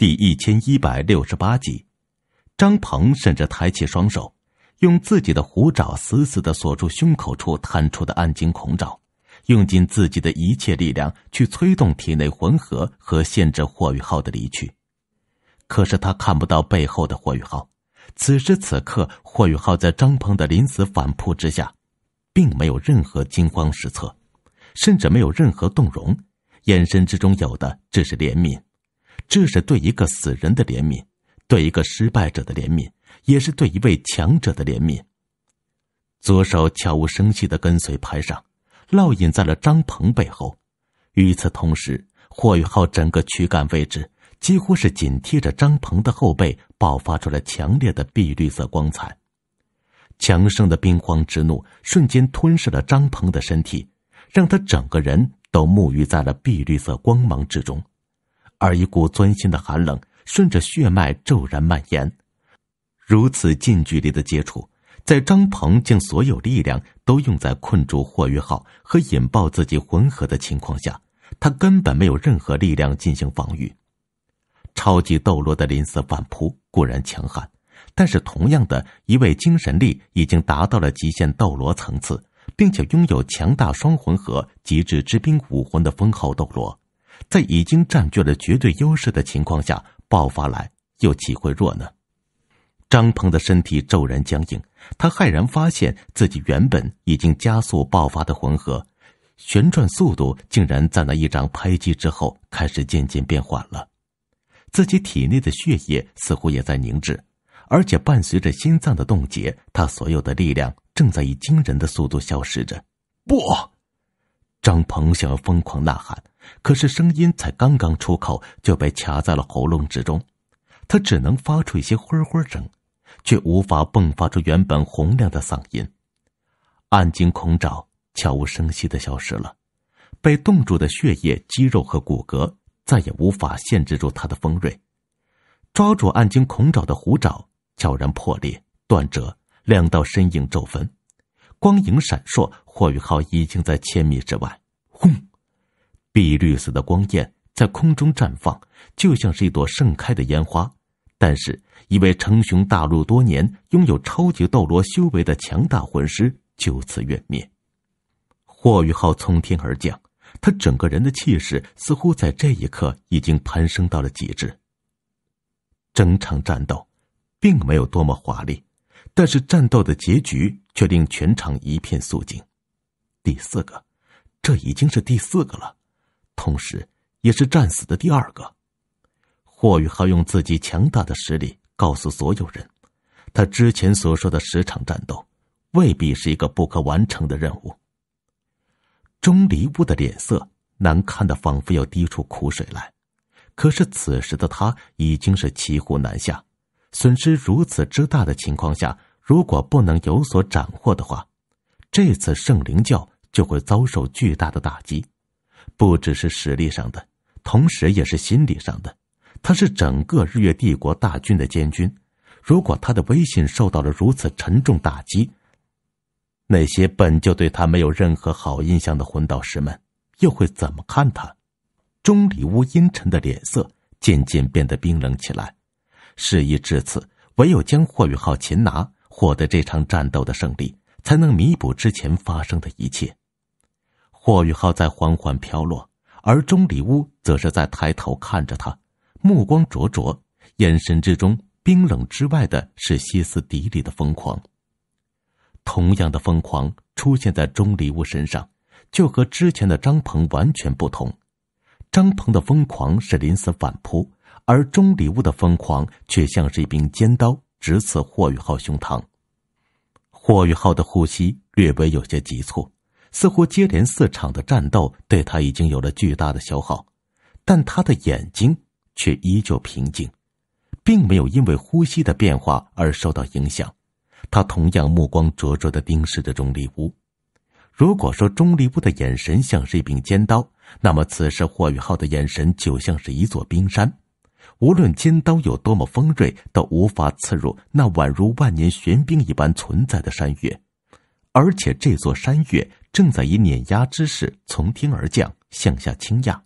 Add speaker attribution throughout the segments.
Speaker 1: 第一千一百六十八集，张鹏甚至抬起双手，用自己的虎爪死死的锁住胸口处探出的暗金孔爪，用尽自己的一切力量去催动体内魂核和限制霍雨浩的离去。可是他看不到背后的霍雨浩。此时此刻，霍雨浩在张鹏的临死反扑之下，并没有任何惊慌失措，甚至没有任何动容，眼神之中有的只是怜悯。这是对一个死人的怜悯，对一个失败者的怜悯，也是对一位强者的怜悯。左手悄无声息的跟随拍上，烙印在了张鹏背后。与此同时，霍宇浩整个躯干位置几乎是紧贴着张鹏的后背，爆发出了强烈的碧绿色光彩。强盛的冰荒之怒瞬间吞噬了张鹏的身体，让他整个人都沐浴在了碧绿色光芒之中。而一股钻心的寒冷顺着血脉骤然蔓延。如此近距离的接触，在张鹏将所有力量都用在困住霍雨浩和引爆自己魂核的情况下，他根本没有任何力量进行防御。超级斗罗的临死反扑固然强悍，但是同样的一位精神力已经达到了极限斗罗层次，并且拥有强大双魂核、极致之冰武魂的封号斗罗。在已经占据了绝对优势的情况下爆发来，又岂会弱呢？张鹏的身体骤然僵硬，他骇然发现自己原本已经加速爆发的魂合旋转速度，竟然在那一掌拍击之后开始渐渐变缓了。自己体内的血液似乎也在凝滞，而且伴随着心脏的冻结，他所有的力量正在以惊人的速度消失着。不，张鹏想要疯狂呐喊。可是声音才刚刚出口，就被卡在了喉咙之中。他只能发出一些“呼呼”声，却无法迸发出原本洪亮的嗓音。暗金恐爪悄无声息的消失了，被冻住的血液、肌肉和骨骼再也无法限制住他的锋锐。抓住暗金恐爪的虎爪悄然破裂、断折，两道身影骤分，光影闪烁。霍宇浩已经在千米之外，轰！碧绿色的光焰在空中绽放，就像是一朵盛开的烟花。但是，一位称雄大陆多年、拥有超级斗罗修为的强大魂师就此陨灭。霍雨浩从天而降，他整个人的气势似乎在这一刻已经攀升到了极致。整场战斗，并没有多么华丽，但是战斗的结局却令全场一片肃静。第四个，这已经是第四个了。同时，也是战死的第二个。霍雨浩用自己强大的实力告诉所有人，他之前所说的十场战斗，未必是一个不可完成的任务。钟离乌的脸色难看的仿佛要滴出苦水来，可是此时的他已经是骑虎难下，损失如此之大的情况下，如果不能有所斩获的话，这次圣灵教就会遭受巨大的打击。不只是实力上的，同时也是心理上的。他是整个日月帝国大军的监军，如果他的威信受到了如此沉重打击，那些本就对他没有任何好印象的魂导师们，又会怎么看他？钟离乌阴沉的脸色渐渐变得冰冷起来。事已至此，唯有将霍雨浩擒拿，获得这场战斗的胜利，才能弥补之前发生的一切。霍雨浩在缓缓飘落，而钟离屋则是在抬头看着他，目光灼灼，眼神之中冰冷之外的是歇斯底里的疯狂。同样的疯狂出现在钟离屋身上，就和之前的张鹏完全不同。张鹏的疯狂是临死反扑，而钟离屋的疯狂却像是一柄尖刀直刺霍宇浩胸膛。霍宇浩的呼吸略微有些急促。似乎接连四场的战斗对他已经有了巨大的消耗，但他的眼睛却依旧平静，并没有因为呼吸的变化而受到影响。他同样目光灼灼地盯视着钟离屋。如果说钟离屋的眼神像是一柄尖刀，那么此时霍雨浩的眼神就像是一座冰山。无论尖刀有多么锋锐，都无法刺入那宛如万年玄冰一般存在的山岳，而且这座山岳。正在以碾压之势从天而降，向下倾压。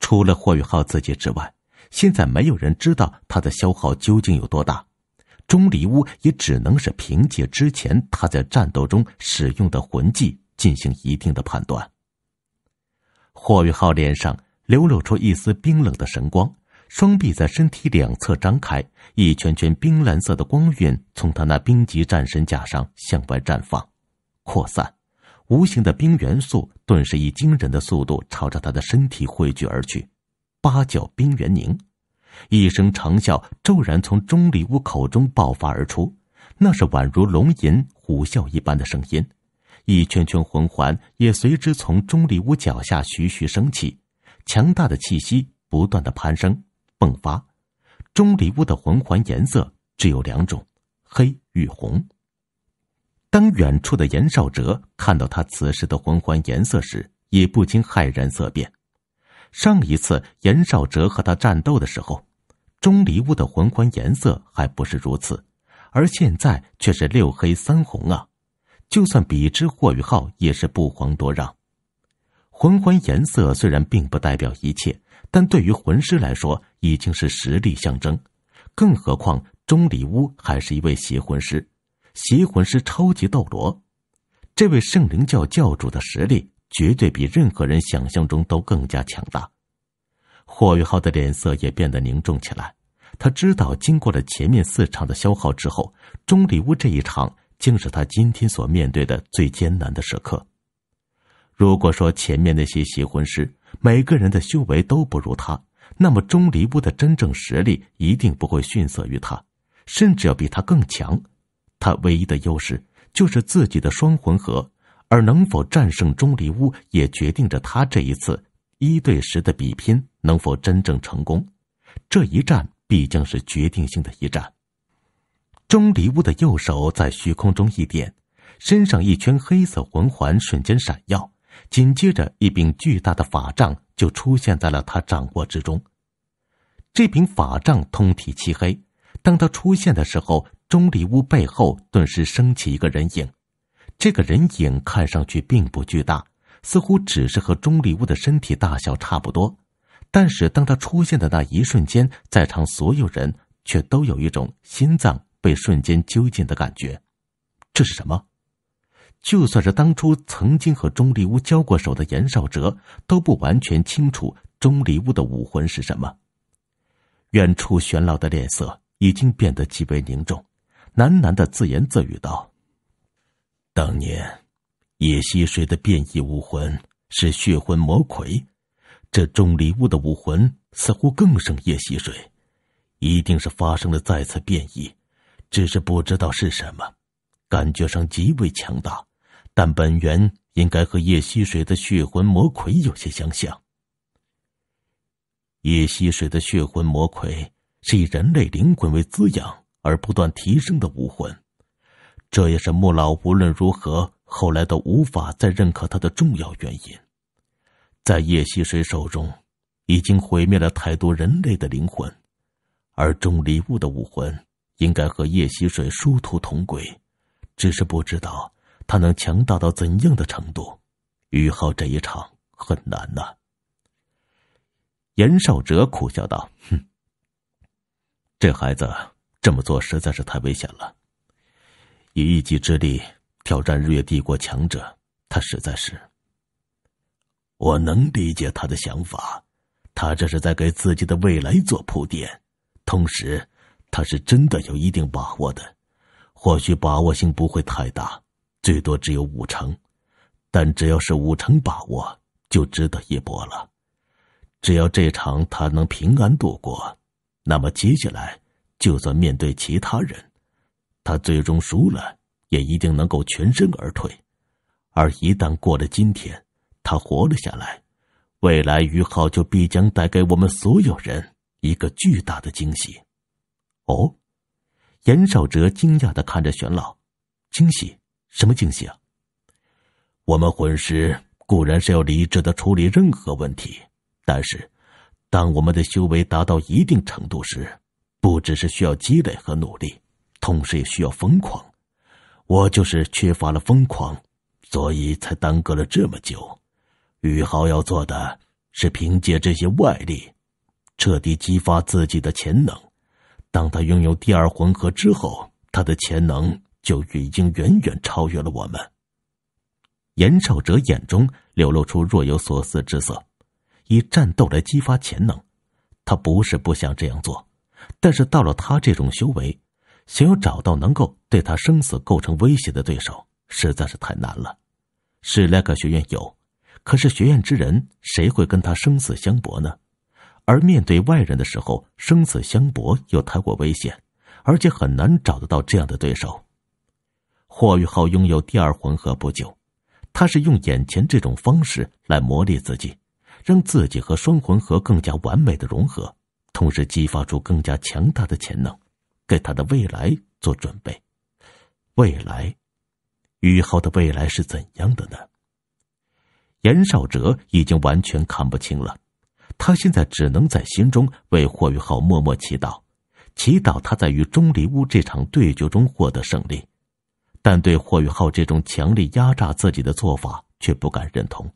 Speaker 1: 除了霍宇浩自己之外，现在没有人知道他的消耗究竟有多大。钟离乌也只能是凭借之前他在战斗中使用的魂技进行一定的判断。霍宇浩脸上流露出一丝冰冷的神光，双臂在身体两侧张开，一圈圈冰蓝色的光晕从他那冰级战神甲上向外绽放、扩散。无形的冰元素顿时以惊人的速度朝着他的身体汇聚而去，八角冰元凝。一声长啸骤然从钟离屋口中爆发而出，那是宛如龙吟虎啸一般的声音。一圈圈魂环也随之从钟离屋脚下徐徐升起，强大的气息不断的攀升迸发。钟离屋的魂环颜色只有两种，黑与红。当远处的严少哲看到他此时的魂环颜色时，也不禁骇然色变。上一次严少哲和他战斗的时候，钟离屋的魂环颜色还不是如此，而现在却是六黑三红啊！就算比之霍雨浩，也是不遑多让。魂环颜色虽然并不代表一切，但对于魂师来说，已经是实力象征。更何况钟离屋还是一位邪魂师。邪魂师超级斗罗，这位圣灵教教主的实力绝对比任何人想象中都更加强大。霍雨浩的脸色也变得凝重起来。他知道，经过了前面四场的消耗之后，钟离屋这一场竟是他今天所面对的最艰难的时刻。如果说前面那些邪魂师每个人的修为都不如他，那么钟离屋的真正实力一定不会逊色于他，甚至要比他更强。他唯一的优势就是自己的双魂核，而能否战胜钟离乌，也决定着他这一次一对十的比拼能否真正成功。这一战毕竟是决定性的一战。钟离乌的右手在虚空中一点，身上一圈黑色魂环瞬间闪耀，紧接着一柄巨大的法杖就出现在了他掌握之中。这柄法杖通体漆黑，当它出现的时候。钟离屋背后顿时升起一个人影，这个人影看上去并不巨大，似乎只是和钟离屋的身体大小差不多。但是当他出现的那一瞬间，在场所有人却都有一种心脏被瞬间揪紧的感觉。这是什么？就算是当初曾经和钟离屋交过手的严少哲，都不完全清楚钟离屋的武魂是什么。远处玄老的脸色已经变得极为凝重。喃喃的自言自语道：“当年，叶溪水的变异武魂是血魂魔魁，这重礼物的武魂似乎更胜叶溪水，一定是发生了再次变异，只是不知道是什么。感觉上极为强大，但本源应该和叶溪水的血魂魔魁有些相像。叶溪水的血魂魔魁是以人类灵魂为滋养。”而不断提升的武魂，这也是穆老无论如何后来都无法再认可他的重要原因。在叶溪水手中，已经毁灭了太多人类的灵魂，而钟离物的武魂应该和叶溪水殊途同归，只是不知道他能强大到怎样的程度。于浩这一场很难呐。严少哲苦笑道：“哼，这孩子。”这么做实在是太危险了。以一己之力挑战日月帝国强者，他实在是。我能理解他的想法，他这是在给自己的未来做铺垫。同时，他是真的有一定把握的，或许把握性不会太大，最多只有五成。但只要是五成把握，就值得一搏了。只要这场他能平安度过，那么接下来。就算面对其他人，他最终输了，也一定能够全身而退。而一旦过了今天，他活了下来，未来于浩就必将带给我们所有人一个巨大的惊喜。哦，严少哲惊讶的看着玄老，惊喜？什么惊喜啊？我们魂师固然是要理智的处理任何问题，但是当我们的修为达到一定程度时，不只是需要积累和努力，同时也需要疯狂。我就是缺乏了疯狂，所以才耽搁了这么久。宇豪要做的是凭借这些外力，彻底激发自己的潜能。当他拥有第二魂核之后，他的潜能就已经远远超越了我们。严少哲眼中流露出若有所思之色，以战斗来激发潜能，他不是不想这样做。但是到了他这种修为，想要找到能够对他生死构成威胁的对手实在是太难了。史莱克学院有，可是学院之人谁会跟他生死相搏呢？而面对外人的时候，生死相搏又太过危险，而且很难找得到这样的对手。霍雨浩拥有第二魂核不久，他是用眼前这种方式来磨砺自己，让自己和双魂核更加完美的融合。同时激发出更加强大的潜能，给他的未来做准备。未来，宇浩的未来是怎样的呢？严少哲已经完全看不清了，他现在只能在心中为霍雨浩默默祈祷，祈祷他在与钟离乌这场对决中获得胜利。但对霍雨浩这种强力压榨自己的做法却不敢认同。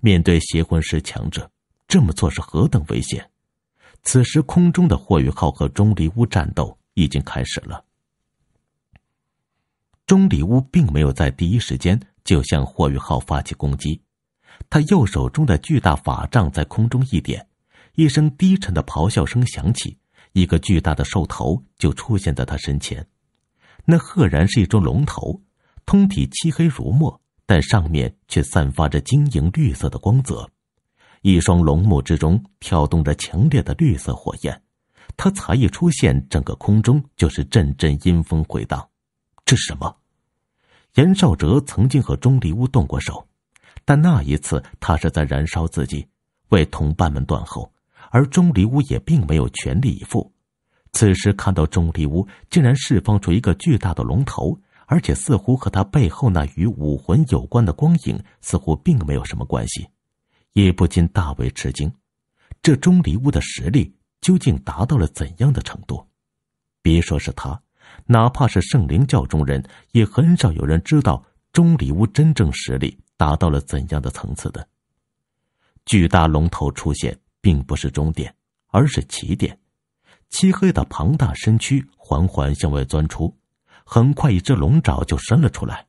Speaker 1: 面对邪魂师强者，这么做是何等危险！此时，空中的霍雨浩和钟离乌战斗已经开始了。钟离乌并没有在第一时间就向霍雨浩发起攻击，他右手中的巨大法杖在空中一点，一声低沉的咆哮声响起，一个巨大的兽头就出现在他身前，那赫然是一尊龙头，通体漆黑如墨，但上面却散发着晶莹绿色的光泽。一双龙目之中跳动着强烈的绿色火焰，他才一出现，整个空中就是阵阵阴风回荡。这是什么？严少哲曾经和钟离乌动过手，但那一次他是在燃烧自己，为同伴们断后，而钟离乌也并没有全力以赴。此时看到钟离乌竟然释放出一个巨大的龙头，而且似乎和他背后那与武魂有关的光影似乎并没有什么关系。也不禁大为吃惊，这钟离屋的实力究竟达到了怎样的程度？别说是他，哪怕是圣灵教中人，也很少有人知道钟离屋真正实力达到了怎样的层次的。巨大龙头出现，并不是终点，而是起点。漆黑的庞大身躯缓缓向外钻出，很快一只龙爪就伸了出来，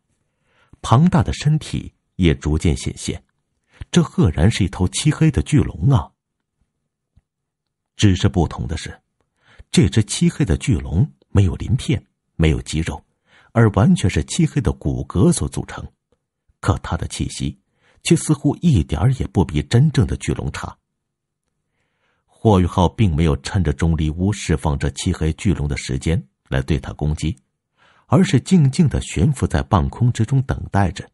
Speaker 1: 庞大的身体也逐渐显现。这赫然是一头漆黑的巨龙啊！只是不同的是，这只漆黑的巨龙没有鳞片，没有肌肉，而完全是漆黑的骨骼所组成。可它的气息，却似乎一点也不比真正的巨龙差。霍雨浩并没有趁着钟离屋释放这漆黑巨龙的时间来对他攻击，而是静静的悬浮在半空之中等待着。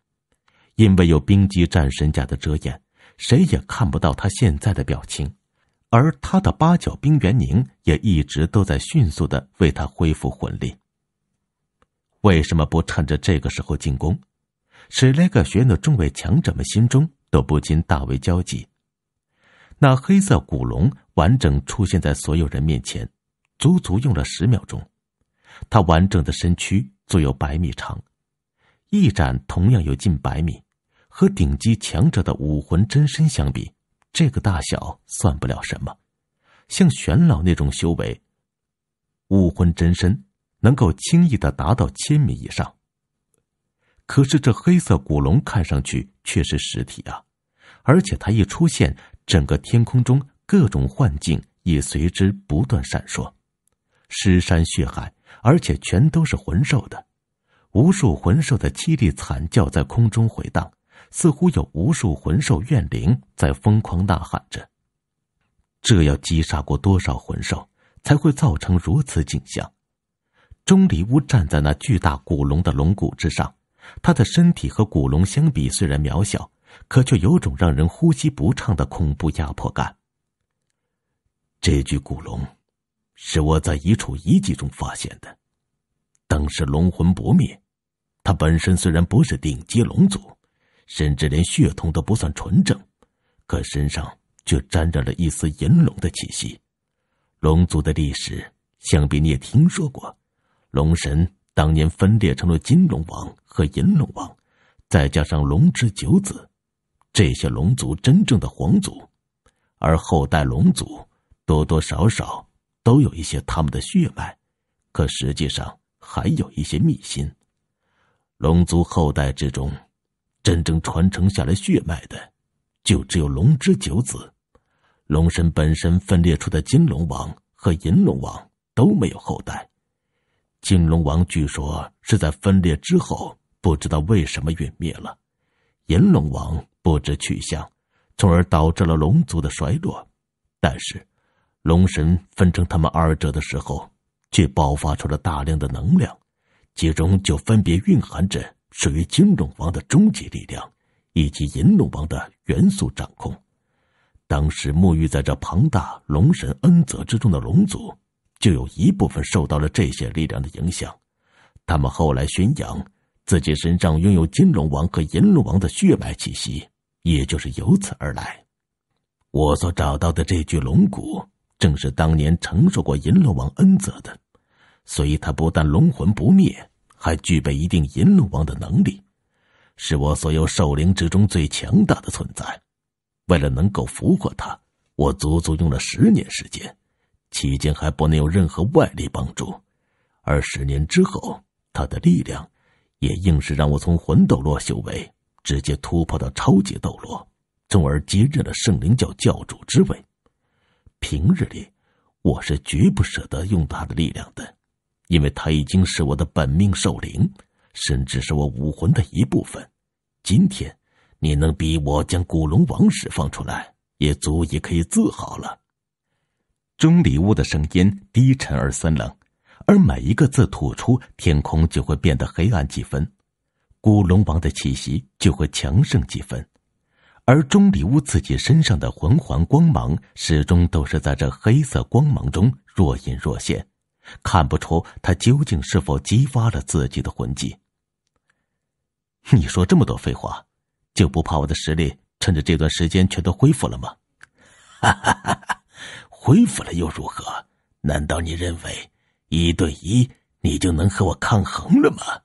Speaker 1: 因为有冰肌战神甲的遮掩，谁也看不到他现在的表情，而他的八角冰原凝也一直都在迅速的为他恢复魂力。为什么不趁着这个时候进攻？史莱克学院的众位强者们心中都不禁大为焦急。那黑色古龙完整出现在所有人面前，足足用了十秒钟。它完整的身躯足有百米长，翼展同样有近百米。和顶级强者的武魂真身相比，这个大小算不了什么。像玄老那种修为，武魂真身能够轻易的达到千米以上。可是这黑色古龙看上去却是实体啊！而且它一出现，整个天空中各种幻境也随之不断闪烁，尸山血海，而且全都是魂兽的，无数魂兽的凄厉惨叫在空中回荡。似乎有无数魂兽怨灵在疯狂呐喊着。这要击杀过多少魂兽，才会造成如此景象？钟离乌站在那巨大古龙的龙骨之上，他的身体和古龙相比虽然渺小，可却有种让人呼吸不畅的恐怖压迫感。这具古龙，是我在一处遗迹中发现的，当时龙魂不灭，它本身虽然不是顶级龙族。甚至连血统都不算纯正，可身上却沾染了一丝银龙的气息。龙族的历史，想必你也听说过。龙神当年分裂成了金龙王和银龙王，再加上龙之九子，这些龙族真正的皇族，而后代龙族多多少少都有一些他们的血脉，可实际上还有一些秘辛。龙族后代之中。真正传承下来血脉的，就只有龙之九子。龙神本身分裂出的金龙王和银龙王都没有后代。金龙王据说是在分裂之后，不知道为什么陨灭了；银龙王不知去向，从而导致了龙族的衰落。但是，龙神分成他们二者的时候，却爆发出了大量的能量，其中就分别蕴含着。属于金龙王的终极力量，以及银龙王的元素掌控。当时沐浴在这庞大龙神恩泽之中的龙族，就有一部分受到了这些力量的影响。他们后来宣扬自己身上拥有金龙王和银龙王的血脉气息，也就是由此而来。我所找到的这具龙骨，正是当年承受过银龙王恩泽的，所以他不但龙魂不灭。还具备一定银龙王的能力，是我所有兽灵之中最强大的存在。为了能够俘获他，我足足用了十年时间，期间还不能有任何外力帮助。而十年之后，他的力量，也硬是让我从魂斗罗修为直接突破到超级斗罗，从而接任了圣灵教教主之位。平日里，我是绝不舍得用他的力量的。因为他已经是我的本命兽灵，甚至是我武魂的一部分。今天你能逼我将古龙王释放出来，也足以可以自豪了。钟离屋的声音低沉而森冷，而每一个字吐出，天空就会变得黑暗几分，古龙王的气息就会强盛几分，而钟离屋自己身上的魂环光芒始终都是在这黑色光芒中若隐若现。看不出他究竟是否激发了自己的魂技。你说这么多废话，就不怕我的实力趁着这段时间全都恢复了吗？哈哈，哈哈恢复了又如何？难道你认为一对一你就能和我抗衡了吗？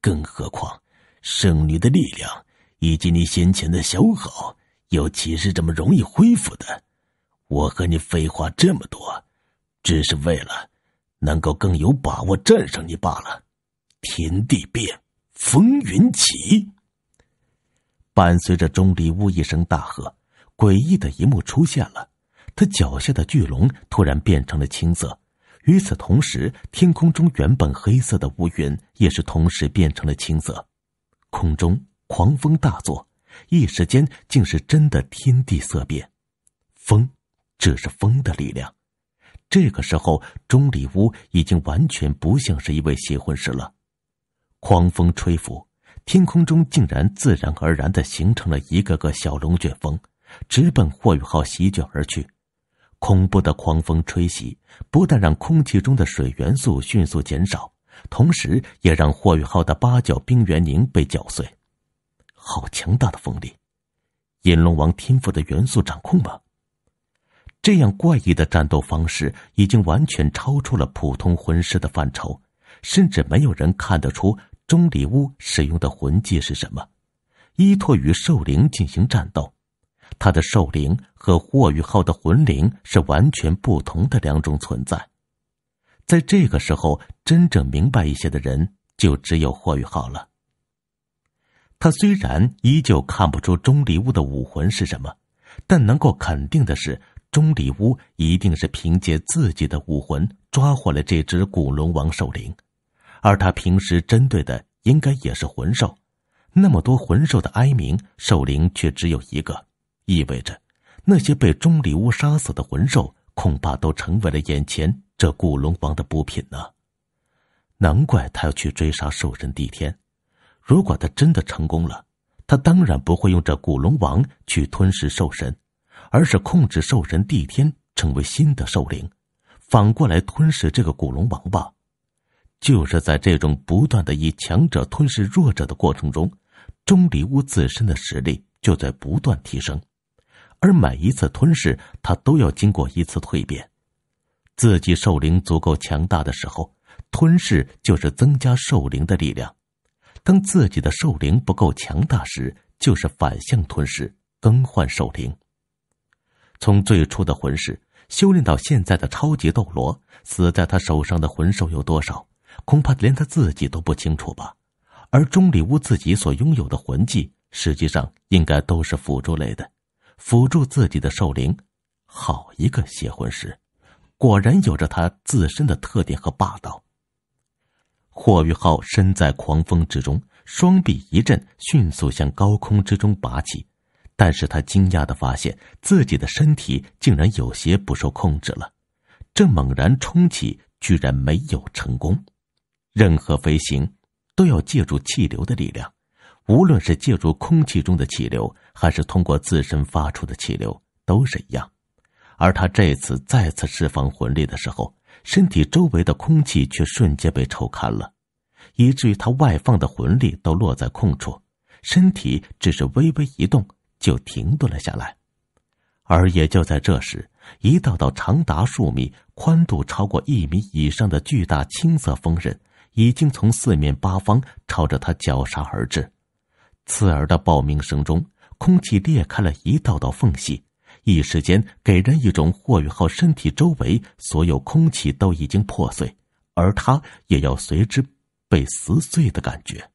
Speaker 1: 更何况，圣女的力量以及你先前的消耗，又岂是这么容易恢复的？我和你废话这么多，只是为了。能够更有把握战胜你罢了。天地变，风云起。伴随着钟离乌一声大喝，诡异的一幕出现了。他脚下的巨龙突然变成了青色，与此同时，天空中原本黑色的乌云也是同时变成了青色。空中狂风大作，一时间竟是真的天地色变。风，这是风的力量。这个时候，钟里屋已经完全不像是一位邪魂师了。狂风吹拂，天空中竟然自然而然的形成了一个个小龙卷风，直奔霍雨浩席卷而去。恐怖的狂风吹袭，不但让空气中的水元素迅速减少，同时也让霍雨浩的八角冰原凝被搅碎。好强大的风力！银龙王天赋的元素掌控吧。这样怪异的战斗方式已经完全超出了普通魂师的范畴，甚至没有人看得出钟离乌使用的魂技是什么。依托于兽灵进行战斗，他的兽灵和霍雨浩的魂灵是完全不同的两种存在。在这个时候，真正明白一些的人就只有霍雨浩了。他虽然依旧看不出钟离乌的武魂是什么，但能够肯定的是。钟离乌一定是凭借自己的武魂抓获了这只古龙王兽灵，而他平时针对的应该也是魂兽。那么多魂兽的哀鸣，兽灵却只有一个，意味着那些被钟离乌杀死的魂兽，恐怕都成为了眼前这古龙王的补品呢。难怪他要去追杀兽神帝天。如果他真的成功了，他当然不会用这古龙王去吞噬兽神。而是控制兽神帝天成为新的兽灵，反过来吞噬这个古龙王吧。就是在这种不断的以强者吞噬弱者的过程中，钟离乌自身的实力就在不断提升。而每一次吞噬，他都要经过一次蜕变。自己兽灵足够强大的时候，吞噬就是增加兽灵的力量；当自己的兽灵不够强大时，就是反向吞噬，更换兽灵。从最初的魂师修炼到现在的超级斗罗，死在他手上的魂兽有多少？恐怕连他自己都不清楚吧。而钟离屋自己所拥有的魂技，实际上应该都是辅助类的，辅助自己的兽灵。好一个邪魂师，果然有着他自身的特点和霸道。霍玉浩身在狂风之中，双臂一震，迅速向高空之中拔起。但是他惊讶的发现，自己的身体竟然有些不受控制了。这猛然冲起，居然没有成功。任何飞行，都要借助气流的力量，无论是借助空气中的气流，还是通过自身发出的气流，都是一样。而他这次再次释放魂力的时候，身体周围的空气却瞬间被抽干了，以至于他外放的魂力都落在空处，身体只是微微一动。就停顿了下来，而也就在这时，一道道长达数米、宽度超过一米以上的巨大青色风刃，已经从四面八方朝着他绞杀而至。刺耳的爆鸣声中，空气裂开了一道道缝隙，一时间给人一种霍雨浩身体周围所有空气都已经破碎，而他也要随之被撕碎的感觉。